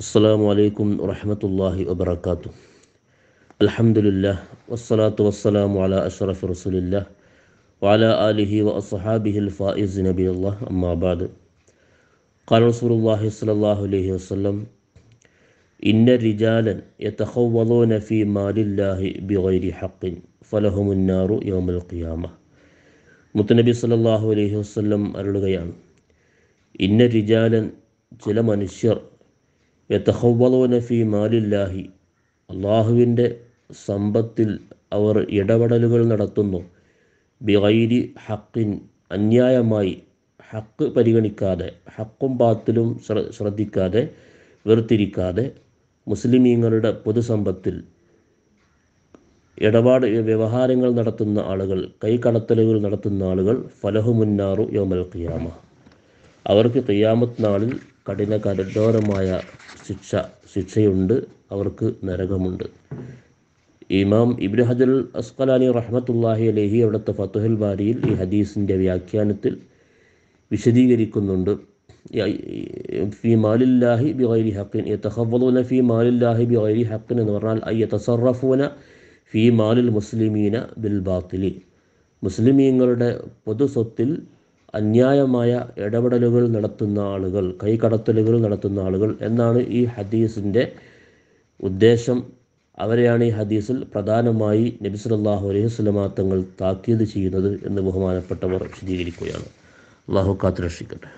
السلام عليكم ورحمة الله وبركاته الحمد لله والصلاة والسلام على أشرف رسول الله وعلى آله وأصحابه الفائز نبي الله أما بعد قال رسول الله صلى الله عليه وسلم إن الرجال يتخوضون في مال الله بغير حق فلهم النار يوم القيامة متنبي صلى الله عليه وسلم അരുളുകയാണ് إن الرجال ചില മനുഷ്യർ യത്തഹവ്വലോന മാലില്ലാഹി അള്ളാഹുവിൻ്റെ സമ്പത്തിൽ അവർ ഇടപെടലുകൾ നടത്തുന്നു ബിഗൈരി ഹക്കിൻ അന്യായമായി ഹക്ക് പരിഗണിക്കാതെ ഹക്കും ബാത്തിലും ശ്രദ്ധിക്കാതെ വെറുത്തിരിക്കാതെ മുസ്ലിമീങ്ങളുടെ പൊതുസമ്പത്തിൽ ഇടപാട് വ്യവഹാരങ്ങൾ നടത്തുന്ന ആളുകൾ കൈകടത്തലുകൾ നടത്തുന്ന ആളുകൾ ഫലഹുമുന്നാറു യോമൽ ഖിയാമ അവർക്ക് ഖിയാമത്ത് നാളിൽ കഠിന കഠോരമായ ശിക്ഷ ശിക്ഷയുണ്ട് അവർക്ക് നരകമുണ്ട് ഇമാം ഇബ്നു ഹജൽ അസ്കലാനി റഹ്മത്തുല്ലാഹി അലഹി അവിടുത്തെ ഫത്തുഹൽ ബാരിയിൽ ഈ ഹദീസിൻ്റെ വ്യാഖ്യാനത്തിൽ വിശദീകരിക്കുന്നുണ്ട് ഫി മാലില്ലാഹി ബിഗൈരി ഹക്കിൻ യതഖവ്വദൂന ഫി മാലില്ലാഹി ബിഗൈരി ഹക്കിൻ എന്ന് പറഞ്ഞാൽ അയ്യ ഫി മാലിൽ മുസ്ലിമീന ബിൽ ബാത്തിലി മുസ്ലിമീങ്ങളുടെ പൊതു സ്വത്തിൽ അന്യായമായ ഇടപെടലുകൾ നടത്തുന്ന ആളുകൾ കൈകടത്തലുകൾ നടത്തുന്ന ആളുകൾ എന്നാണ് ഈ ഹദീസിൻ്റെ ഉദ്ദേശം അവരെയാണ് ഈ ഹദീസിൽ പ്രധാനമായി നബി സല്ലാഹു അലൈഹി സ്വലമാ തങ്ങൾ താക്കീത് ചെയ്യുന്നത് എന്ന് ബഹുമാനപ്പെട്ടവർ വിശദീകരിക്കുകയാണ് അള്ളാഹു കാത്തുരക്ഷിക്കട്ടെ